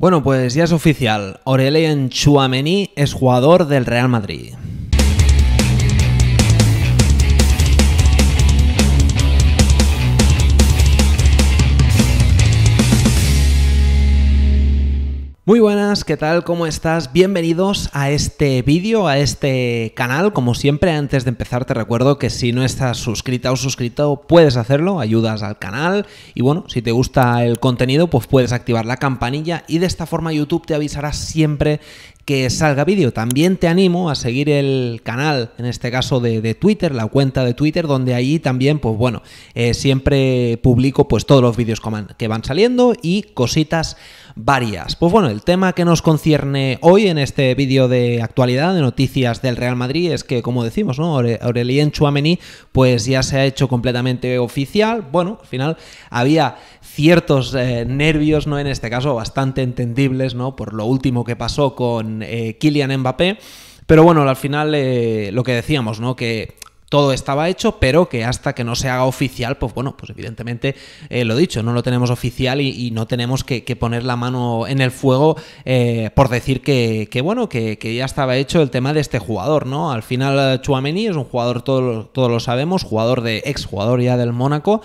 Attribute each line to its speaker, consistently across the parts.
Speaker 1: Bueno, pues ya es oficial. Aurelien Chouameni es jugador del Real Madrid. Muy buenas, ¿qué tal? ¿Cómo estás? Bienvenidos a este vídeo, a este canal. Como siempre, antes de empezar te recuerdo que si no estás suscrita o suscrito, puedes hacerlo, ayudas al canal y bueno, si te gusta el contenido, pues puedes activar la campanilla y de esta forma YouTube te avisará siempre que salga vídeo. También te animo a seguir el canal, en este caso de, Twitter, la cuenta de Twitter, donde allí también, pues bueno, eh, siempre publico pues todos los vídeos que van saliendo y cositas varias. Pues bueno, el tema que nos concierne hoy en este vídeo de actualidad, de noticias del Real Madrid, es que, como decimos, ¿no? Aurelien Chouameni, pues ya se ha hecho completamente oficial. Bueno, al final había ciertos eh, nervios, ¿no? En este caso, bastante entendibles, ¿no? Por lo último que pasó con eh, Kylian Mbappé. Pero bueno, al final eh, lo que decíamos, ¿no? Que todo estaba hecho, pero que hasta que no se haga oficial, pues bueno, pues evidentemente eh, lo dicho, no lo tenemos oficial y, no tenemos que, poner la mano en el fuego eh, por decir que, bueno, que, ya estaba hecho el tema de este jugador, ¿no? Al final eh, Chuamení es un jugador, todos lo sabemos, jugador de ex jugador ya del Mónaco,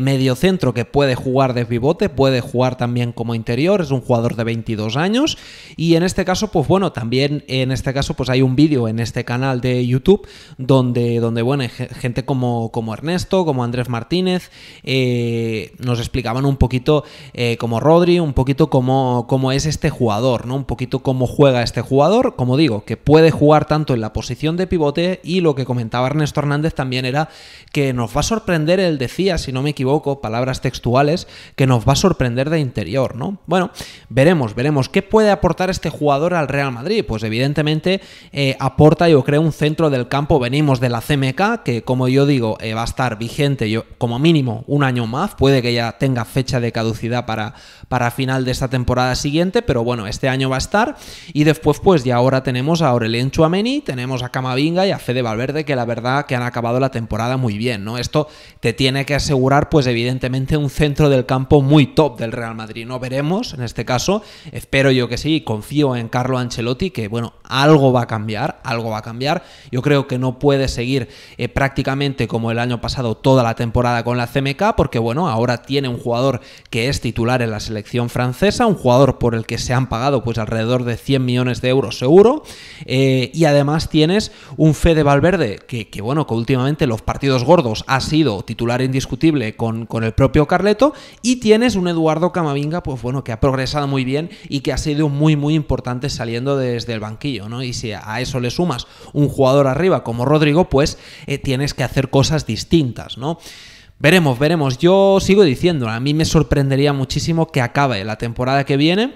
Speaker 1: medio centro que puede jugar de pivote, puede jugar también como interior, es un jugador de 22 años y en este caso, pues bueno, también en este caso pues hay un vídeo en este canal de YouTube donde, donde bueno, gente como, como Ernesto, como Andrés Martínez, eh, nos explicaban un poquito eh, como Rodri, un poquito cómo, cómo es este jugador, ¿no? Un poquito cómo juega este jugador, como digo, que puede jugar tanto en la posición de pivote y lo que comentaba Ernesto Hernández también era que nos va a sorprender, él decía, si no me equivoco, palabras textuales, que nos va a sorprender de interior, ¿no? Bueno, veremos, veremos qué puede aportar este jugador al Real Madrid. Pues evidentemente eh, aporta, yo creo, un centro del campo. Venimos de la CMX que como yo digo, eh, va a estar vigente yo, como mínimo un año más, puede que ya tenga fecha de caducidad para, para final de esta temporada siguiente, pero bueno, este año va a estar. Y después, pues ya ahora tenemos a Aurelien Chuameni, tenemos a Camavinga y a Fede Valverde, que la verdad que han acabado la temporada muy bien, ¿no? Esto te tiene que asegurar, pues evidentemente, un centro del campo muy top del Real Madrid. No veremos, en este caso, espero yo que sí, confío en Carlo Ancelotti, que bueno, algo va a cambiar, algo va a cambiar. Yo creo que no puede seguir eh, prácticamente como el año pasado toda la temporada con la CMK, porque bueno, ahora tiene un jugador que es titular en la selección francesa, un jugador por el que se han pagado pues alrededor de 100 millones de euros seguro, eh, y además tienes un Fede Valverde que, que, bueno, que últimamente los partidos gordos ha sido titular indiscutible con, con el propio Carleto, y tienes un Eduardo Camavinga, pues bueno, que ha progresado muy bien y que ha sido muy muy importante saliendo desde el banquillo, ¿no? Y si a eso le sumas un jugador arriba como Rodrigo, pues eh, tienes que hacer cosas distintas, ¿no? Veremos, veremos. Yo sigo diciendo, a mí me sorprendería muchísimo que acabe la temporada que viene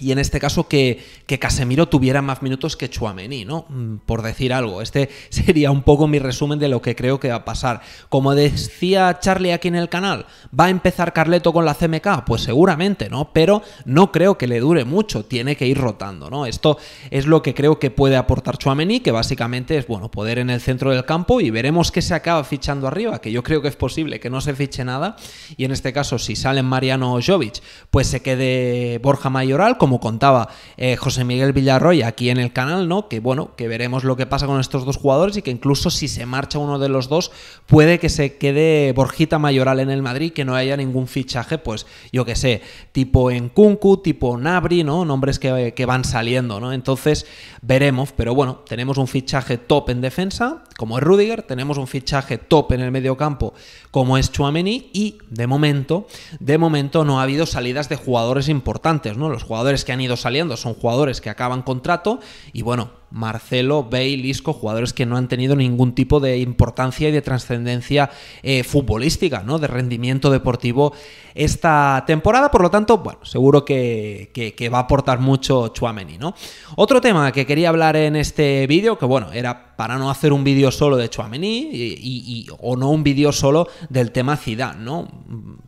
Speaker 1: y en este caso que, Casemiro tuviera más minutos que Chuamení, ¿no? Mm, por decir algo. Este sería un poco mi resumen de lo que creo que va a pasar. Como decía Charlie aquí en el canal, ¿va a empezar Carleto con la CMK? Pues seguramente, ¿no? Pero no creo que le dure mucho, tiene que ir rotando, ¿no? Esto es lo que creo que puede aportar Chuamení, que básicamente es, bueno, poder en el centro del campo y veremos qué se acaba fichando arriba, que yo creo que es posible que no se fiche nada. Y en este caso, si salen Mariano Ojovic, pues se quede Borja Mayoral como como contaba eh, José Miguel Villarroy aquí en el canal, ¿no? Que bueno, que veremos lo que pasa con estos dos jugadores y que incluso si se marcha uno de los dos, puede que se quede Borjita Mayoral en el Madrid, que no haya ningún fichaje, pues yo que sé, tipo en Kunku, tipo Nabri, ¿no? Nombres que, van saliendo, ¿no? Entonces veremos, pero bueno, tenemos un fichaje top en defensa, como es Rudiger, tenemos un fichaje top en el mediocampo como es Chuamení, y de momento, de momento no ha habido salidas de jugadores importantes, ¿no? Los jugadores que han ido saliendo son jugadores que acaban contrato y bueno, Marcelo, Bale, Lisco jugadores que no han tenido ningún tipo de importancia y de trascendencia eh, futbolística, ¿no? De rendimiento deportivo esta temporada. Por lo tanto, bueno, seguro que, va a aportar mucho Chuameni, ¿no? Otro tema que quería hablar en este vídeo, que bueno, era para no hacer un vídeo solo de Chuameni y, o no un vídeo solo del tema Zidane, ¿no?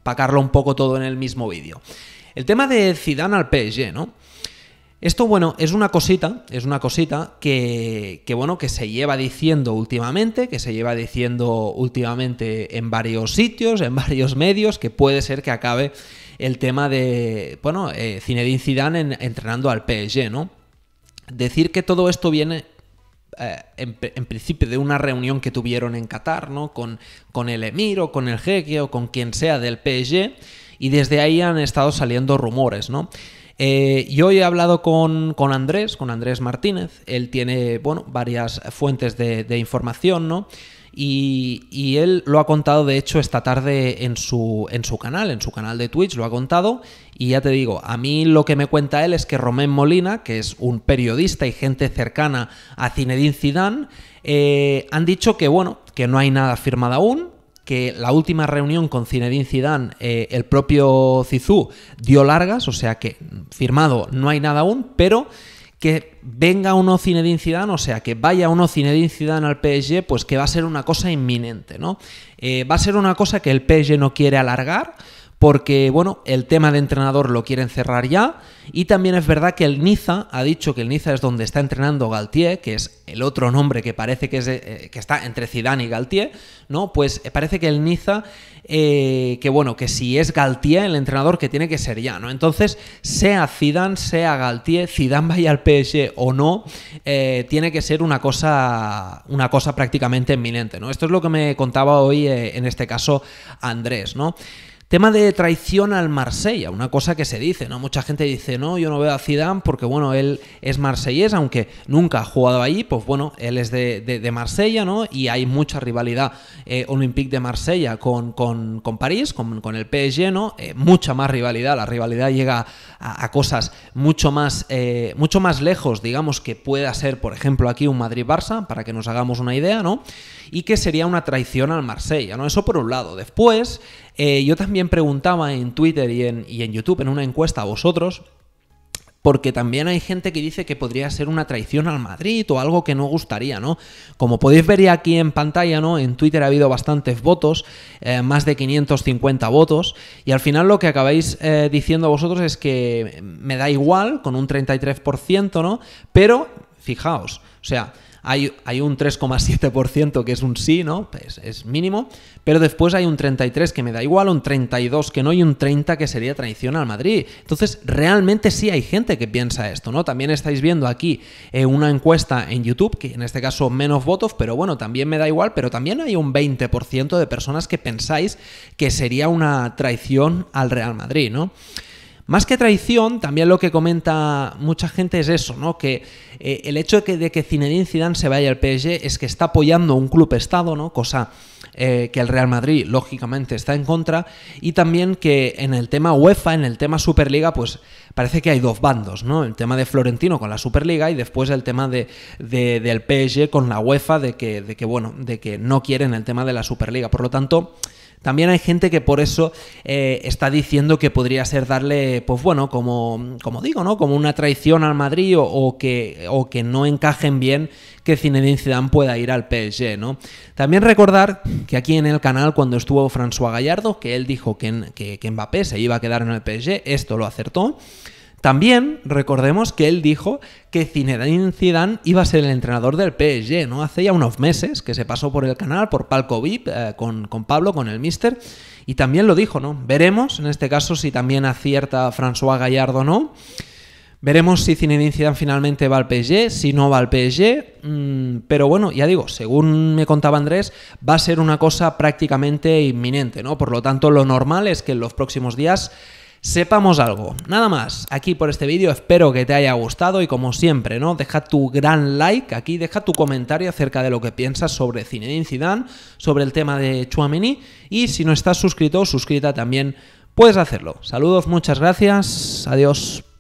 Speaker 1: Pacarlo un poco todo en el mismo vídeo. El tema de Zidane al PSG, ¿no? Esto, bueno, es una cosita, es una cosita que, bueno, que se lleva diciendo últimamente, que se lleva diciendo últimamente en varios sitios, en varios medios, que puede ser que acabe el tema de, bueno, eh, Zinedine Zidane entrenando al PSG, ¿no? Decir que todo esto viene eh, en, principio de una reunión que tuvieron en Qatar, ¿no? Con, con el emir o con el jeque o con quien sea del PSG y desde ahí han estado saliendo rumores, ¿no? Eh, yo he hablado con, Andrés, con Andrés Martínez, él tiene, bueno, varias fuentes de, información, ¿no? Y, él lo ha contado, de hecho, esta tarde en su, en su canal, en su canal de Twitch, lo ha contado. Y ya te digo, a mí lo que me cuenta él es que Romén Molina, que es un periodista y gente cercana a Zinedine Zidane, eh, han dicho que, bueno, que no hay nada firmado aún, que la última reunión con Zinedine Zidane, eh, el propio Cizú, dio largas, o sea que firmado no hay nada aún, pero que venga uno Zinedine Zidane, o sea que vaya uno Zinedine Zidane al PSG, pues que va a ser una cosa inminente, ¿no? Eh, va a ser una cosa que el PSG no quiere alargar, porque bueno, el tema de entrenador lo quieren cerrar ya y también es verdad que el Niza ha dicho que el Niza es donde está entrenando Galtier, que es el otro nombre que parece que, es, eh, que está entre Zidane y Galtier, ¿no? Pues eh, parece que el Niza, eh, que bueno, que si es Galtier el entrenador que tiene que ser ya, ¿no? Entonces, sea Zidane, sea Galtier, Zidane vaya al PSG o no, tiene que ser una cosa, una cosa prácticamente inminente, ¿no? Esto es lo que me contaba hoy en este caso Andrés, ¿no? Tema de traición al Marsella, una cosa que se dice, ¿no? Mucha gente dice, no, yo no veo a Zidane porque, bueno, él es marsellés, aunque nunca ha jugado allí, pues bueno, él es de, Marsella, ¿no? Y hay mucha rivalidad eh, Olympique de Marsella con, con París, con, el PSG, ¿no? Eh, mucha más rivalidad, la rivalidad llega a, cosas mucho más, eh, mucho más lejos, digamos, que pueda ser, por ejemplo, aquí un Madrid-Barça, para que nos hagamos una idea, ¿no? Y que sería una traición al Marsella, ¿no? Eso por un lado. Después, eh, yo también preguntaba en Twitter y en, YouTube, en una encuesta a vosotros, porque también hay gente que dice que podría ser una traición al Madrid o algo que no gustaría, ¿no? Como podéis ver ya aquí en pantalla, ¿no? En Twitter ha habido bastantes votos, eh, más de 550 votos, y al final lo que acabáis eh, diciendo a vosotros es que me da igual, con un 33%, ¿no? Pero, fijaos, o sea, hay, un 3,7% que es un sí, ¿no? Pues es mínimo, pero después hay un 33 que me da igual, un 32 que no y un 30 que sería traición al Madrid. Entonces, realmente sí hay gente que piensa esto, ¿no? También estáis viendo aquí eh, una encuesta en YouTube, que en este caso menos votos, pero bueno, también me da igual, pero también hay un 20% de personas que pensáis que sería una traición al Real Madrid, ¿no? Más que traición, también lo que comenta mucha gente es eso, ¿no? Que eh, el hecho de que, de Zidane se vaya al PSG es que está apoyando un club estado, ¿no? Cosa eh, que el Real Madrid lógicamente está en contra y también que en el tema UEFA, en el tema Superliga, pues parece que hay dos bandos, ¿no? El tema de Florentino con la Superliga y después el tema del PSG con la UEFA de que, de que, bueno, de que no quieren el tema de la Superliga. Por lo tanto, también hay gente que por eso eh, está diciendo que podría ser darle, pues bueno, como, como digo, ¿no? Como una traición al Madrid o, que, o que no encajen bien que Zinedine Zidane pueda ir al PSG, ¿no? También recordar que aquí en el canal cuando estuvo François Gallardo, que él dijo que Mbappé se iba a quedar en el PSG, esto lo acertó. También recordemos que él dijo que Zinedine Zidane iba a ser el entrenador del PSG, ¿no? Hace ya unos meses que se pasó por el canal, por Palco VIP, eh, con, Pablo, con el Mister, y también lo dijo, ¿no? Veremos, en este caso, si también acierta François Gallardo o no. Veremos si Zinedine Zidane finalmente va al PSG, si no va al PSG, mm, pero bueno, ya digo, según me contaba Andrés, va a ser una cosa prácticamente inminente, ¿no? Por lo tanto, lo normal es que en los próximos días sepamos algo. Nada más, aquí por este vídeo espero que te haya gustado y como siempre, ¿no? Deja tu gran like aquí, deja tu comentario acerca de lo que piensas sobre Zinedine Zidane, sobre el tema de Chuamení y si no estás suscrito, suscrita también puedes hacerlo. Saludos, muchas gracias, adiós.